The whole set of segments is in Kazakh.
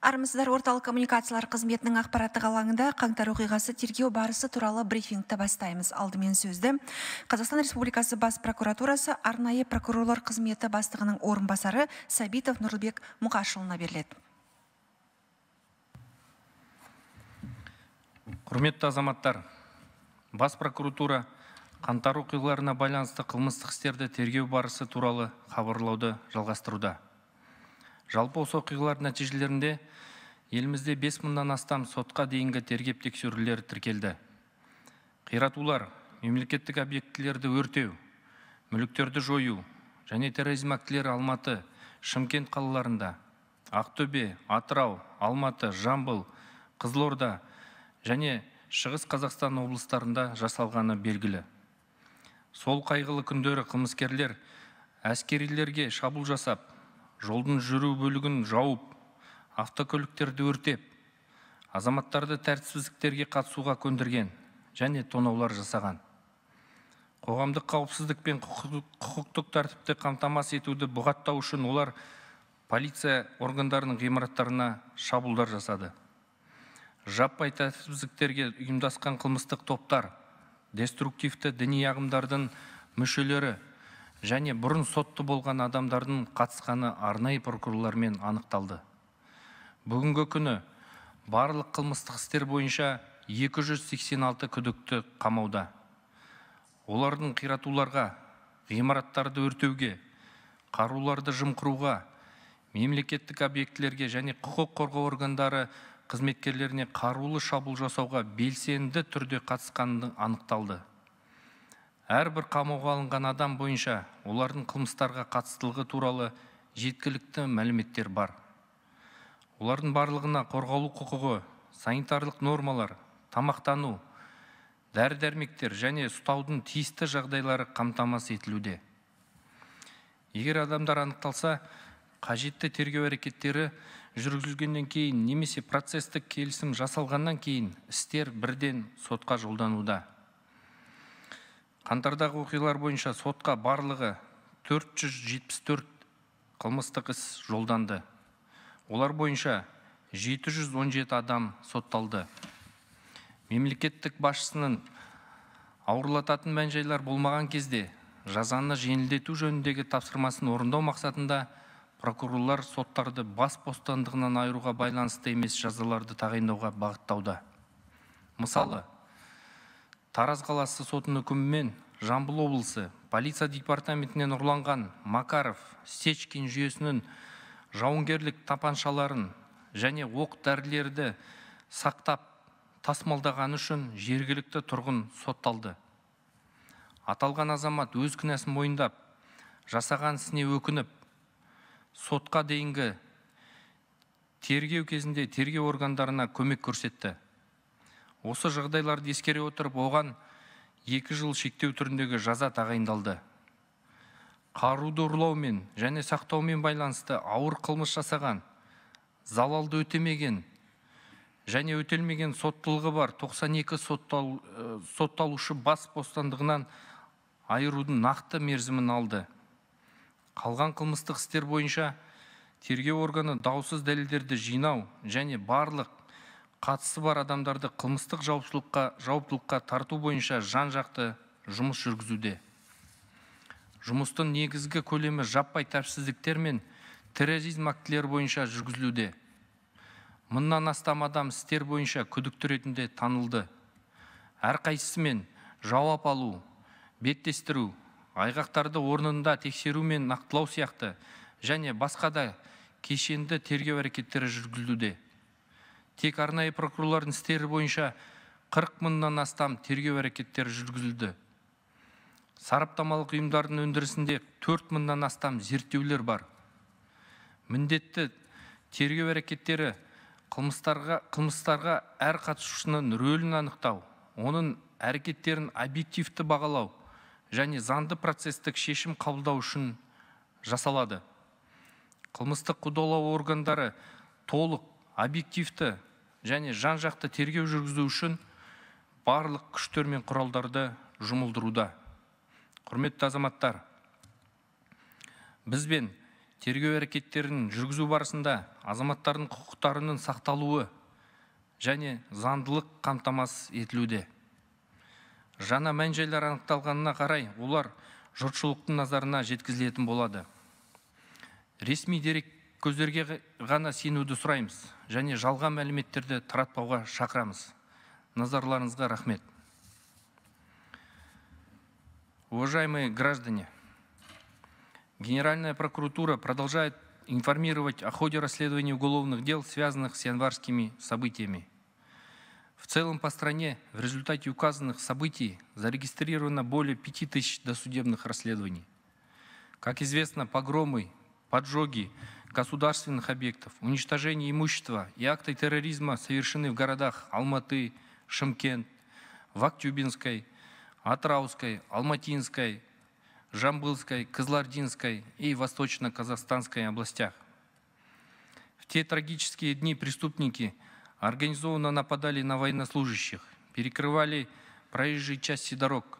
армысыздар орталық коммуникациялар қызметінің ақпараттық алаңында қаңтар оқиғасы тергеу барысы туралы брифингті бастаймыз алдымен сөзді қазақстан республикасы бас прокуратурасы арнайы прокурорлар қызметі бастығының орынбасары Сабитов нұрлыбек мұқашұлына беріледі құрметті азаматтар бас прокуратура қаңтар оқиғаларына байланысты қылмыстық істерді тергеу барысы туралы хабарлауды жалғастыруда жалпы осы оқиғалар нәтижелерінде елімізде бес мыңнан астам сотқа дейінгі тергеп тексерулер тіркелді қиратулар мемлекеттік объектілерді өртеу мүліктерді жою және терроризм актілері алматы шымкент қалаларында ақтөбе атырау алматы жамбыл қызылорда және шығыс қазақстан облыстарында жасалғаны белгілі сол қайғылы күндері қылмыскерлер әскерилерге шабуыл жасап жолдың жүру бөлігін жауып автокөліктерді өртеп азаматтарды тәртіпсіздіктерге қатысуға көндірген және тонаулар жасаған қоғамдық қауіпсіздік пен құқықтық тәртіпті қамтамасыз етуді бұғаттау үшін олар полиция органдарының ғимараттарына шабуылдар жасады жаппай тәртіпсіздіктерге ұйымдасқан қылмыстық топтар деструктивті діни ағымдардың мүшелері және бұрын сотты болған адамдардың қатысқаны арнайы прокурорлармен анықталды бүгінгі күні барлық қылмыстық істер бойынша 286 күдікті қамауда олардың қиратуларға ғимараттарды өртеуге қаруларды жымқыруға мемлекеттік объектілерге және құқық қорғау органдары қызметкерлеріне қарулы шабуыл жасауға белсенді түрде қатысқаны анықталды әрбір қамауға алынған адам бойынша олардың қылмыстарға қатыстылығы туралы жеткілікті мәліметтер бар олардың барлығына қорғалу құқығы санитарлық нормалар тамақтану дәрі дәрмектер және ұстаудың тиісті жағдайлары қамтамасыз етілуде егер адамдар анықталса қажетті тергеу әрекеттері жүргізілгеннен кейін немесе процестік келісім жасалғаннан кейін істер бірден сотқа жолдануда қаңтардағы оқиғалар бойынша сотқа барлығы 474 қылмыстық іс жолданды олар бойынша 717 адам сотталды мемлекеттік басшысының ауырлататын мән жайлар болмаған кезде жазаны жеңілдету жөніндегі тапсырмасын орындау мақсатында прокурорлар соттарды бас бостандығынан айыруға байланысты емес жазаларды тағайындауға бағыттауда мысалы тараз қаласы сотының үкімімен жамбыл облысы полиция департаментінен ұрланған макаров Сечкин жүйесінің жауынгерлік тапаншаларын және оқ дәрілерді сақтап тасымалдағаны үшін жергілікті тұрғын сотталды аталған азамат өз кінәсін мойындап жасаған ісіне өкініп сотқа дейінгі тергеу кезінде тергеу органдарына көмек көрсетті осы жағдайларды ескере отырып оған екі жыл шектеу түріндегі жаза тағайындалды қаруды ұрлаумен және сақтаумен байланысты ауыр қылмыс жасаған залалды өтемеген және өтелмеген соттылығы бар 92 соттал, ә, сотталушы бас бостандығынан айырудың нақты мерзімін алды қалған қылмыстық істер бойынша терге органы даусыз дәлелдерді жинау және барлық қатысы бар адамдарды қылмыстық жауаптылыққа жауаптылыққа тарту бойынша жан жақты жұмыс жүргізуде жұмыстың негізгі көлемі жаппай тәртіпсіздіктер мен терроризм актілері бойынша жүргізілуде мыңнан астам адам істер бойынша күдікті ретінде танылды әрқайсысымен жауап алу беттестіру айғақтарды орнында тексеру мен нақтылау сияқты және басқа да кешенді тергеу әрекеттері жүргізілуде тек арнайы прокурорлардың істері бойынша 40 мыңнан астам тергеу әрекеттері жүргізілді сараптамалық ұйымдардың өндірісінде 4 мыңнан астам зерттеулер бар міндетті тергеу әрекеттері қылмыстарға, қылмыстарға әр қатысушының рөлін анықтау оның әрекеттерін объективті бағалау және заңды процестік шешім қабылдау үшін жасалады қылмыстық қудалау органдары толық объективті және жан жақты тергеу жүргізу үшін барлық күштер мен құралдарды жұмылдыруда құрметті азаматтар бізбен тергеу әрекеттерін жүргізу барысында азаматтардың құқықтарының сақталуы және заңдылық қамтамасыз етілуде жаңа мән жайлар анықталғанына қарай олар жұртшылықтың назарына жеткізілетін болады ресми дерек көздерге ғана сенуді сұраймыз және жалған мәліметтерді таратпауға шақырамыз назарларыңызға рахмет уважаемые граждане генеральная прокуратура продолжает информировать о ходе расследования уголовных дел связанных с январскими событиями в целом по стране в результате указанных событий зарегистрировано более 5000 досудебных расследований. Как известно, погромы, поджоги, государственных объектов, уничтожение имущества и акты терроризма совершены в городах Алматы, Шымкент, Вактюбинской, Атраускай, Алматинской, Жамбылской, Кызлардинской и Восточно-Казахстанской областях. В те трагические дни преступники организованно нападали на военнослужащих, перекрывали проезжие части дорог,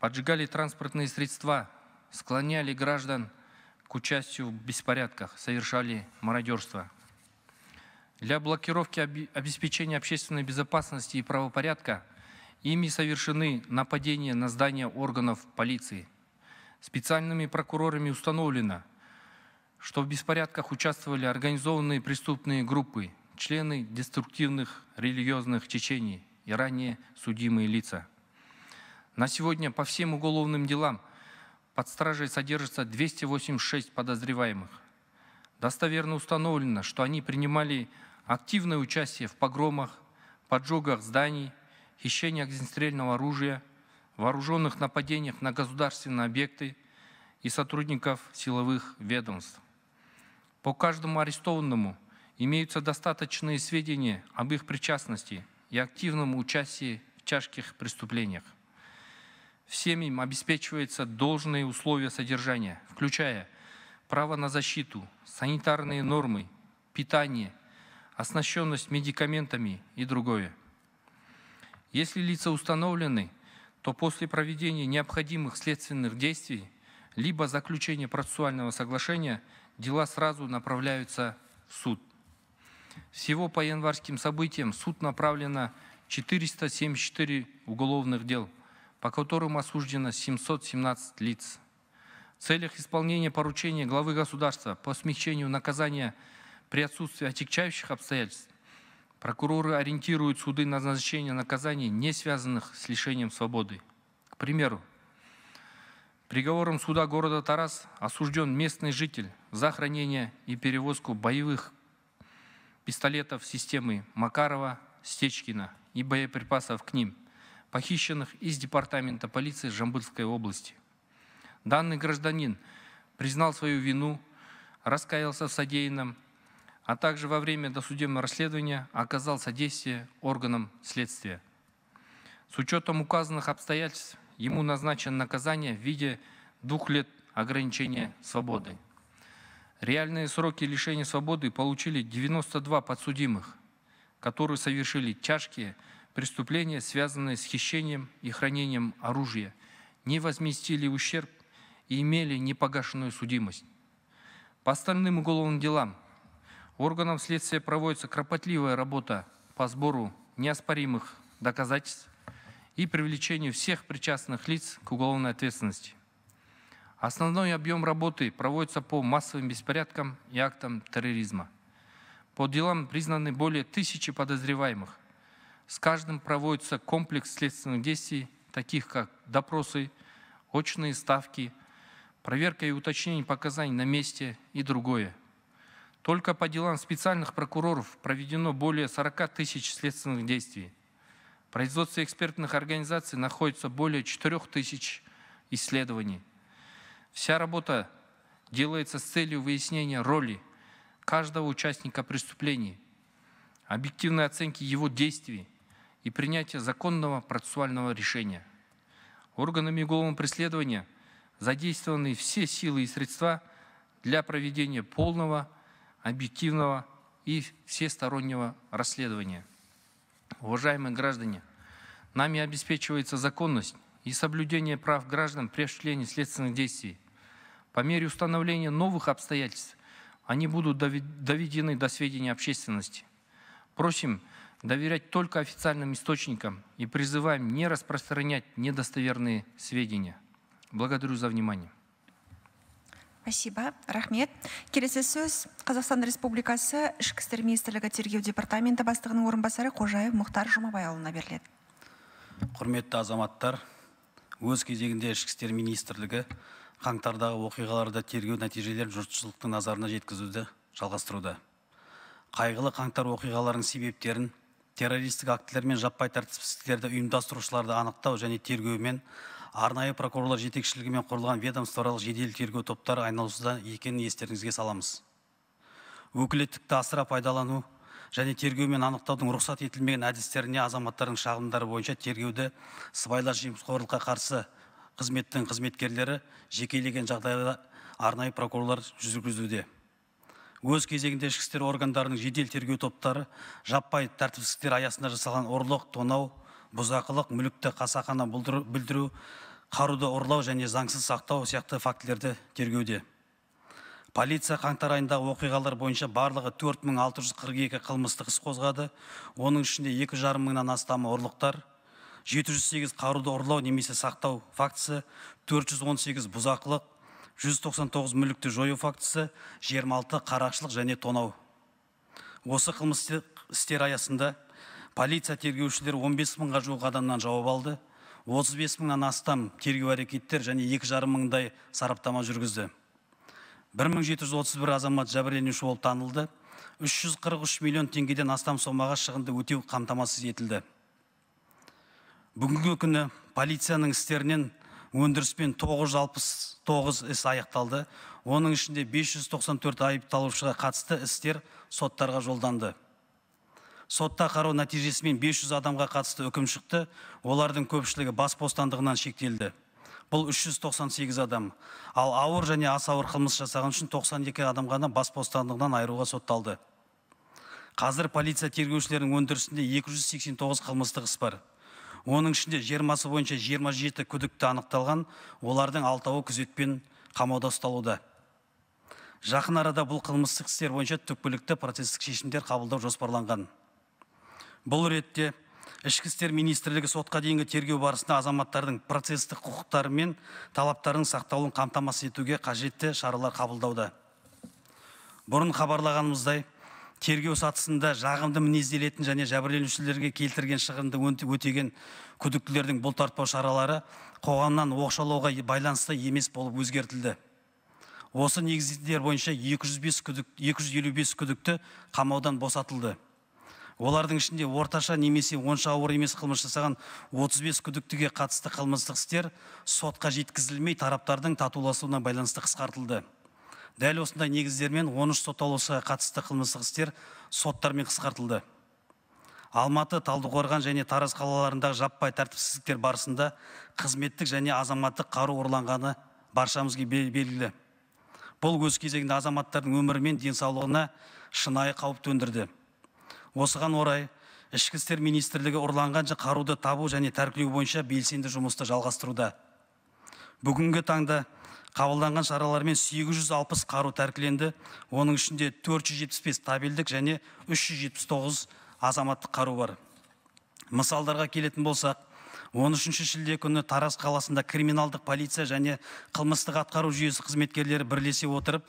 поджигали транспортные средства, склоняли граждан к участию в беспорядках, совершали мародерство. Для блокировки обеспечения общественной безопасности и правопорядка ими совершены нападения на здания органов полиции. Специальными прокурорами установлено, что в беспорядках участвовали организованные преступные группы, члены деструктивных религиозных течений и ранее судимые лица. На сегодня по всем уголовным делам – под стражей содержится 286 подозреваемых. Достоверно установлено, что они принимали активное участие в погромах, поджогах зданий, хищении огнестрельного оружия, вооруженных нападениях на государственные объекты и сотрудников силовых ведомств. По каждому арестованному имеются достаточные сведения об их причастности и активном участии в тяжких преступлениях им обеспечиваются должные условия содержания, включая право на защиту, санитарные нормы, питание, оснащенность медикаментами и другое. Если лица установлены, то после проведения необходимых следственных действий либо заключения процессуального соглашения дела сразу направляются в суд. Всего по январским событиям суд направлено 474 уголовных дел – по которым осуждено 717 лиц. В целях исполнения поручения главы государства по смягчению наказания при отсутствии отягчающих обстоятельств прокуроры ориентируют суды на назначение наказаний, не связанных с лишением свободы. К примеру, приговором суда города Тарас осужден местный житель за хранение и перевозку боевых пистолетов системы Макарова, Стечкина и боеприпасов к ним – похищенных из департамента полиции Жамбылской области. Данный гражданин признал свою вину, раскаялся в содеянном, а также во время досудебного расследования оказал содействие органам следствия. С учетом указанных обстоятельств ему назначено наказание в виде двух лет ограничения свободы. Реальные сроки лишения свободы получили 92 подсудимых, которые совершили тяжкие преступления, связанные с хищением и хранением оружия, не возместили ущерб и имели непогашенную судимость. По остальным уголовным делам органам следствия проводится кропотливая работа по сбору неоспоримых доказательств и привлечению всех причастных лиц к уголовной ответственности. Основной объем работы проводится по массовым беспорядкам и актам терроризма. По делам признаны более тысячи подозреваемых – с каждым проводится комплекс следственных действий, таких как допросы, очные ставки, проверка и уточнение показаний на месте и другое. Только по делам специальных прокуроров проведено более 40 тысяч следственных действий. В производстве экспертных организаций находится более 4 тысяч исследований. Вся работа делается с целью выяснения роли каждого участника преступлений, объективной оценки его действий, и принятия законного процессуального решения. Органами уголовного преследования задействованы все силы и средства для проведения полного, объективного и всестороннего расследования. Уважаемые граждане, нами обеспечивается законность и соблюдение прав граждан при осуществлении следственных действий. По мере установления новых обстоятельств они будут доведены до сведения общественности. Просим доверять только официальным источникам и призываем не распространять недостоверные сведения. Благодарю за внимание. Спасибо, рахмет. Келесі сөз Қазақстан Республикасы ішкі істер министрлігі тергеу департаменті бастығының орынбасары Қожаев Мұхтар Жұмабайұлына беріледі. Құрметті азаматтар, өз кезегінде ішкі істер министрлігі қаңтардағы оқиғаларды тергеу нәтижелерін жұртшылықтың назарына жеткізуді жалғастыруда қайғылы қаңтар оқиғаларының себептерін террористік актілер мен жаппай тәртіпсіздіктерді ұйымдастырушыларды анықтау және тергеумен арнайы прокурорлар жетекшілігімен құрылған ведомствоаралық жедел тергеу топтары айналысуда екенін естеріңізге саламыз өкілеттікті асыра пайдалану және тергеумен анықтаудың рұқсат етілмеген әдістеріне азаматтардың шағымдары бойынша тергеуді сыбайлас жемқорлыққа қарсы қызметтің қызметкерлері жекелеген жағдайда арнайы прокурорлар жүргізуде өз кезегінде ішкі істер органдарының жедел тергеу топтары жаппай тәртіпсіздіктер аясында жасалған ұрлық тонау бұзақылық мүлікті қасақана бүлдіру қаруды ұрлау және заңсыз сақтау сияқты фактілерді тергеуде полиция қаңтар айындағы оқиғалар бойынша барлығы 4642 қылмыстық іс қозғады оның ішінде екі жарым мыңнан астамы ұрлықтар 708 қаруды ұрлау немесе сақтау фактісі 418 бұзақылық 199 мүлікті жою фактісі 26 қарақшылық және тонау осы қылмыс істер аясында полиция тергеушілер 15 ға жуық адамнан жауап алды 35 мыңнан астам тергеу әрекеттер және 2,5 мыңдай сараптама жүргізді 1731 азамат жәбірленуші болып танылды 343 миллион теңгеден астам сомаға шығынды өтеу қамтамасыз етілді бүгінгі күні полицияның істерінен өндіріспен 969 іс аяқталды оның ішінде 594 айыпталушыға қатысты істер соттарға жолданды сотта қарау нәтижесімен 500 адамға қатысты үкім шықты олардың көпшілігі бас бостандығынан шектелді бұл 398 адам ал ауыр және аса ауыр қылмыс жасаған үшін 92 адам ғана бас бостандығынан айыруға сотталды қазір полиция тергеушілерінің өндірісінде 289 қылмыстық іс бар оның ішінде жиырмасы бойынша 27 күдікті анықталған олардың алтауы күзетпен қамауда ұсталуда жақын арада бұл қылмыстық істер бойынша түпкілікті процестік шешімдер қабылдау жоспарланған бұл ретте ішкі істер министрлігі сотқа дейінгі тергеу барысында азаматтардың процестік құқықтары мен талаптарының сақталуын қамтамасыз етуге қажетті шаралар қабылдауда бұрын хабарлағанымыздай тергеу сатысында жағымды мінезделетін және жәбірленушілерге келтірген шығынды өтеген күдіктілердің тартпау шаралары қоғамнан оқшаулауға байланысты емес болып өзгертілді осы негіздер бойынша 205 күдік, 255 күдікті қамаудан босатылды олардың ішінде орташа немесе онша ауыр емес қылмыс жасаған 35 күдіктіге қатысты қылмыстық істер сотқа жеткізілмей тараптардың татуласуына байланысты қысқартылды дәл осындай негіздермен 13 сотталушыға қатысты қылмыстық істер соттармен қысқартылды алматы талдықорған және тараз қалаларындағы жаппай тәртіпсіздіктер барысында қызметтік және азаматтық қару ұрланғаны баршамызға белгілі бұл өз кезегінде азаматтардың өмірі мен денсаулығына шынайы қауіп төндірді осыған орай ішкі істер министрлігі ұрланған қаруды табу және тәркілеу бойынша белсенді жұмысты жалғастыруда бүгінгі таңда қабылданған шаралармен 860 қару тәркіленді оның ішінде 475 табелдік және 379 азаматтық қару бар мысалдарға келетін болсақ 13 шілде күні тараз қаласында криминалдық полиция және қылмыстық атқару жүйесі қызметкерлері бірлесе отырып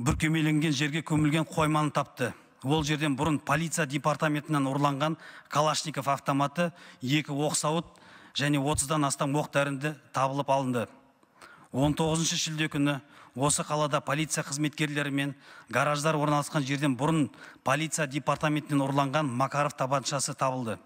бүркемеленген жерге көмілген қойманы тапты ол жерден бұрын полиция департаментінен ұрланған калашников автоматы екі оқ сауыт және отыздан астам оқ табылып алынды 19 шілде күні осы қалада полиция қызметкерлері мен гараждар орналасқан жерден бұрын полиция департаментінен ұрланған макаров табаншасы табылды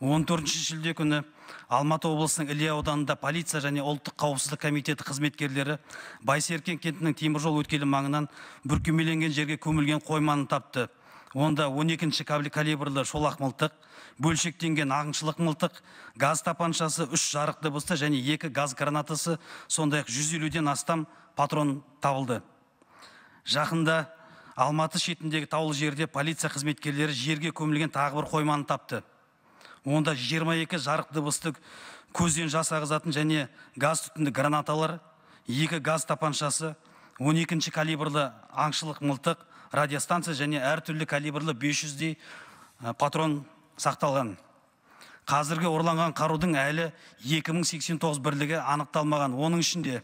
14 шілде күні алматы облысының іле ауданында полиция және ұлттық қауіпсіздік комитеті қызметкерлері байсеркен кентінің теміржол өткелі маңынан бүркемеленген жерге көмілген қойманы тапты онда 12-ші калибрлі шолақ мылтық бөлшектенген ағыншылық мылтық газ тапаншасы үш жарық дыбысты және екі газ гранатасы сондай ақ жүз елуден астам патрон табылды жақында алматы шетіндегі таулы жерде полиция қызметкерлері жерге көмілген тағы бір қойманы тапты онда 22 жарық дыбысты көзден жас ағызатын және газ түтінді гранаталар екі газ тапаншасы 12-ші калибрлі аңшылық мылтық радиостанция және әртүрлі калибрлі 500-дей э, патрон сақталған қазіргі орланған қарудың әлі 2089 бірлігі анықталмаған оның ішінде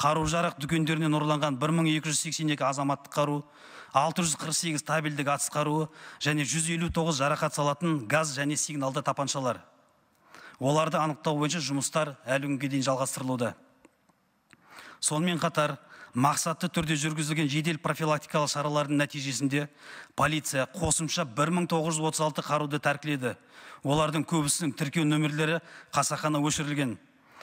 қару жарақ дүкендерінен ұрланған 1282 азаматтық қару 648 табелдік атыс қаруы және 159 жарақат салатын газ және сигналды тапаншалар оларды анықтау бойынша жұмыстар әлі күнге дейін жалғастырылуда сонымен қатар мақсатты түрде жүргізілген жедел профилактикалық шаралардың нәтижесінде полиция қосымша 1936 қаруды тәркіледі олардың көбісінің тіркеу нөмірлері қасақана өшірілген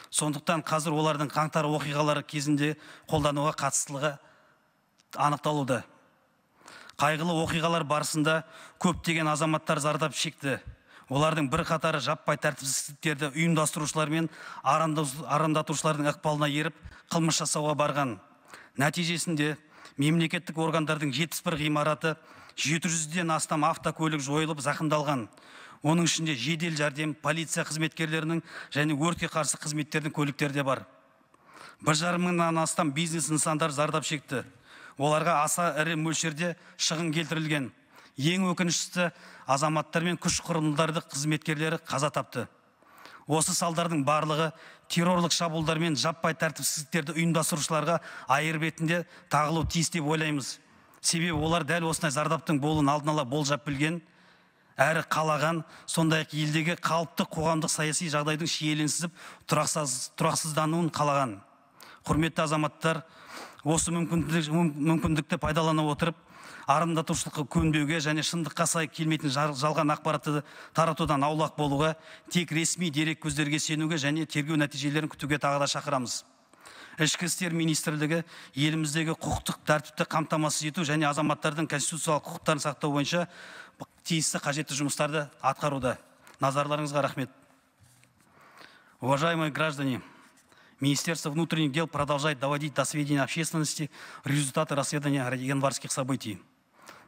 сондықтан қазір олардың қаңтар оқиғалары кезінде қолдануға қатыстылығы анықталуда қайғылы оқиғалар барысында көптеген азаматтар зардап шекті олардың қатары жаппай тәртіпсіздіктерді ұйымдастырушылар мен арандатушылардың ықпалына еріп қылмыс жасауға барған нәтижесінде мемлекеттік органдардың 71 ғимараты 700-ден астам автокөлік жойылып зақымдалған оның ішінде жедел жәрдем полиция қызметкерлерінің және өртке қарсы қызметтердің көліктері де бар бір жарым мыңнан астам бизнес нысандар зардап шекті оларға аса ірі мөлшерде шығын келтірілген ең өкініштісі азаматтар мен күш құрылымдарды қызметкерлері қаза тапты осы салдардың барлығы террорлық шабуылдар мен жаппай тәртіпсіздіктерді ұйымдастырушыларға айыр бетінде тағылуы тиіс деп ойлаймыз себебі олар дәл осындай зардаптың болуын алдын ала болжап білген әрі қалаған сондай ақ елдегі қалыпты қоғамдық саяси жағдайдың шиеленісіп тұрақсыз, тұрақсыздануын қалаған құрметті азаматтар осы мүмкіндікті пайдалана отырып арандатушылыққа көнбеуге және шындыққа сай келмейтін жалған ақпаратты таратудан аулақ болуға тек ресми көздерге сенуге және тергеу нәтижелерін күтуге тағы да шақырамыз ішкі істер министрлігі еліміздегі құқықтық тәртіпті қамтамасыз ету және азаматтардың конституциялық құқықтарын сақтау бойынша тиісті қажетті жұмыстарды атқаруда назарларыңызға рахмет уважаемые граждане Министерство внутренних дел продолжает доводить до сведения общественности результаты расследования январских событий.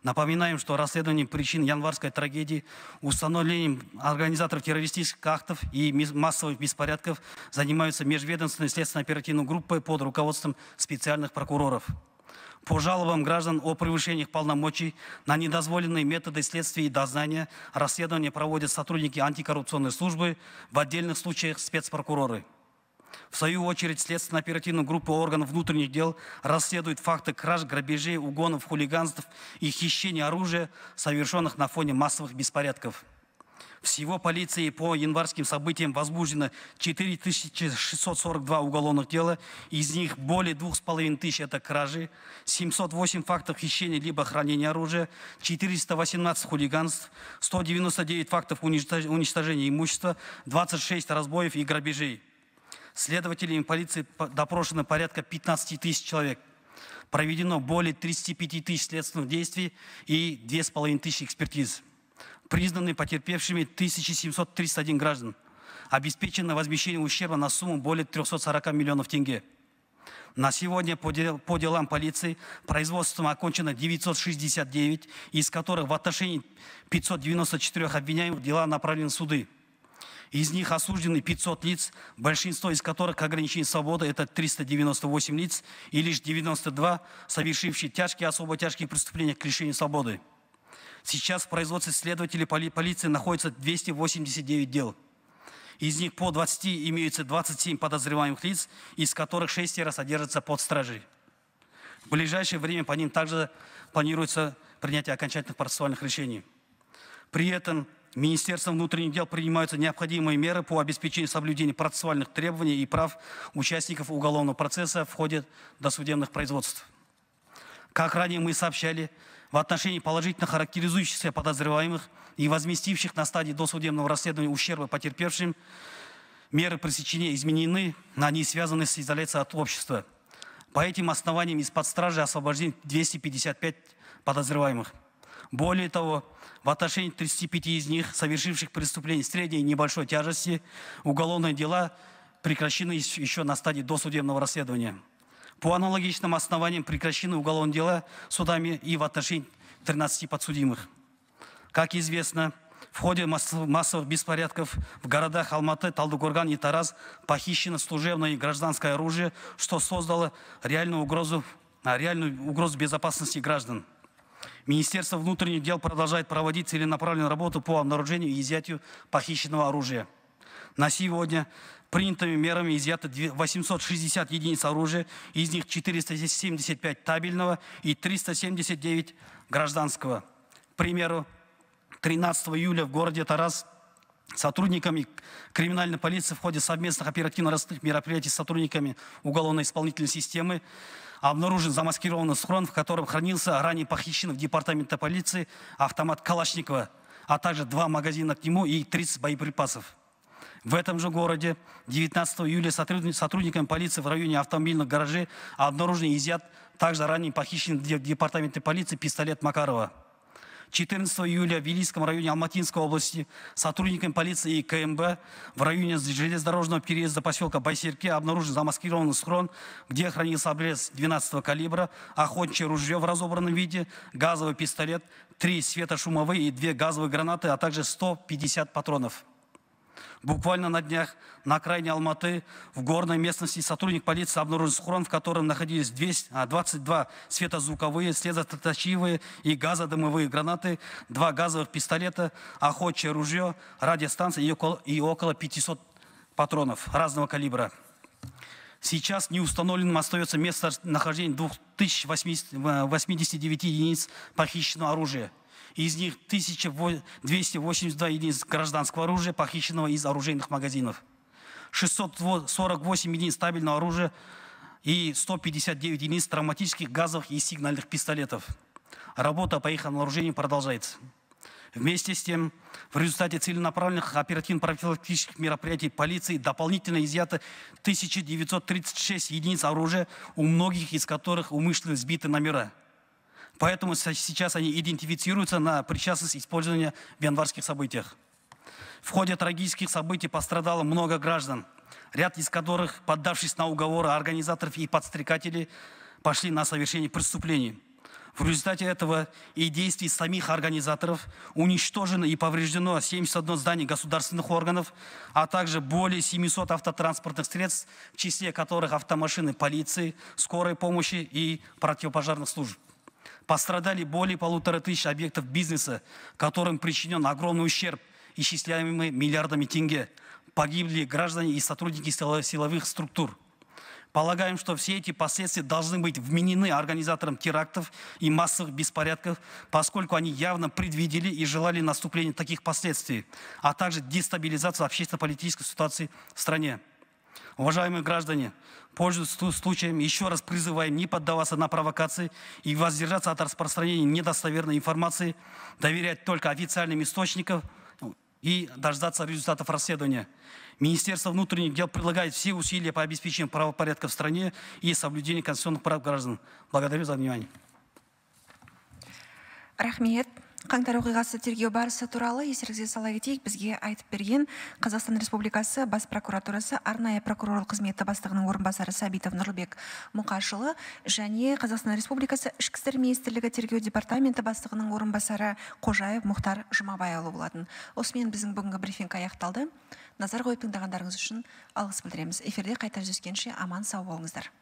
Напоминаем, что расследование причин январской трагедии, установлением организаторов террористических актов и массовых беспорядков занимаются межведомственные следственно-оперативные группы под руководством специальных прокуроров. По жалобам граждан о превышениях полномочий на недозволенные методы следствия и дознания расследование проводят сотрудники антикоррупционной службы, в отдельных случаях спецпрокуроры – в свою очередь, следственно оперативная группа органов внутренних дел расследует факты краж, грабежей, угонов, хулиганств и хищения оружия, совершенных на фоне массовых беспорядков. Всего полиции по январским событиям возбуждено 4642 уголовных дела, из них более 2500 – это кражи, 708 фактов хищения либо хранения оружия, 418 хулиганств, 199 фактов уничтожения имущества, 26 разбоев и грабежей – Следователями полиции допрошено порядка 15 тысяч человек. Проведено более 35 тысяч следственных действий и 2,5 тысячи экспертиз. Признаны потерпевшими 1731 граждан. Обеспечено возмещение ущерба на сумму более 340 миллионов тенге. На сегодня по, дел, по делам полиции производством окончено 969, из которых в отношении 594 обвиняемых дела направлены в суды. Из них осуждены 500 лиц, большинство из которых ограничение свободы – это 398 лиц, и лишь 92 совершившие тяжкие, особо тяжкие преступления к лишению свободы. Сейчас в производстве следователей поли полиции находится 289 дел. Из них по 20 имеются 27 подозреваемых лиц, из которых раз содержатся под стражей. В ближайшее время по ним также планируется принятие окончательных процессуальных решений. При этом Министерством внутренних дел принимаются необходимые меры по обеспечению соблюдения процессуальных требований и прав участников уголовного процесса в ходе досудебных производств. Как ранее мы сообщали, в отношении положительно характеризующихся подозреваемых и возместивших на стадии досудебного расследования ущерба потерпевшим, меры пресечения изменены, но они связаны с изоляцией от общества. По этим основаниям из-под стражи освобождены 255 подозреваемых – более того, в отношении 35 из них, совершивших преступление средней и небольшой тяжести, уголовные дела прекращены еще на стадии досудебного расследования. По аналогичным основаниям прекращены уголовные дела судами и в отношении 13 подсудимых. Как известно, в ходе массовых беспорядков в городах Алматы, Талдыкорган и Тарас похищено служебное и гражданское оружие, что создало реальную угрозу, а, реальную угрозу безопасности граждан. Министерство внутренних дел продолжает проводить целенаправленную работу по обнаружению и изъятию похищенного оружия. На сегодня принятыми мерами изъято 860 единиц оружия, из них 475 табельного и 379 гражданского. К примеру, 13 июля в городе Тарас сотрудниками криминальной полиции в ходе совместных оперативно-розыскных мероприятий с сотрудниками уголовно-исполнительной системы Обнаружен замаскированный схрон, в котором хранился ранее похищенный в департаменте полиции автомат Калашникова, а также два магазина к нему и 30 боеприпасов. В этом же городе 19 июля сотрудниками полиции в районе автомобильных гаражей обнаружен изъят также ранее похищенный в департаменте полиции пистолет Макарова. 14 июля в Ильинском районе Алматинской области сотрудниками полиции и КМБ в районе железнодорожного переезда поселка Байсерке обнаружен замаскированный схрон, где хранился обрез 12 калибра, охотничье ружье в разобранном виде, газовый пистолет, три светошумовые и две газовые гранаты, а также 150 патронов. Буквально на днях на окраине Алматы в горной местности сотрудник полиции обнаружил схрон, в котором находились 200, 22 а, светозвуковые, слезоточивые и газодымовые гранаты, два газовых пистолета, охотчье ружье, радиостанция и около, и около 500 патронов разного калибра. Сейчас неустановленным остается место местонахождение 2089 единиц похищенного оружия – из них 1282 единиц гражданского оружия, похищенного из оружейных магазинов. 648 единиц стабильного оружия и 159 единиц травматических газовых и сигнальных пистолетов. Работа по их обнаружению продолжается. Вместе с тем, в результате целенаправленных оперативно-профилактических мероприятий полиции дополнительно изъято 1936 единиц оружия, у многих из которых умышленно сбиты номера – Поэтому сейчас они идентифицируются на причастность использования в январских событиях. В ходе трагических событий пострадало много граждан, ряд из которых, поддавшись на уговоры организаторов и подстрекателей, пошли на совершение преступлений. В результате этого и действий самих организаторов уничтожено и повреждено 71 здание государственных органов, а также более 700 автотранспортных средств, в числе которых автомашины полиции, скорой помощи и противопожарных служб. Пострадали более полутора тысяч объектов бизнеса, которым причинен огромный ущерб, исчисляемый миллиардами тенге. Погибли граждане и сотрудники силовых структур. Полагаем, что все эти последствия должны быть вменены организаторам терактов и массовых беспорядков, поскольку они явно предвидели и желали наступления таких последствий, а также дестабилизацию общественно-политической ситуации в стране. Уважаемые граждане, пользуясь случаем, еще раз призываем не поддаваться на провокации и воздержаться от распространения недостоверной информации, доверять только официальным источникам ну, и дождаться результатов расследования. Министерство внутренних дел предлагает все усилия по обеспечению правопорядка в стране и соблюдению конституционных прав граждан. Благодарю за внимание. Рахмет. қаңтар оқиғасы тергеу барысы туралы естеріңізге сала кетейік бізге айтып берген қазақстан республикасы бас прокуратурасы арнайы прокурорлық қызметі бастығының орынбасары сәбитов нұрлыбек мұқашұлы және қазақстан республикасы ішкі істер министрлігі тергеу департаменті бастығының орынбасары қожаев мұхтар жұмабайұлы болатын осымен біздің бүгінгі брифинг аяқталды назар қойып тыңдағандарыңыз үшін алғыс білдіреміз эфирде қайта жүздескенше аман сау болыңыздар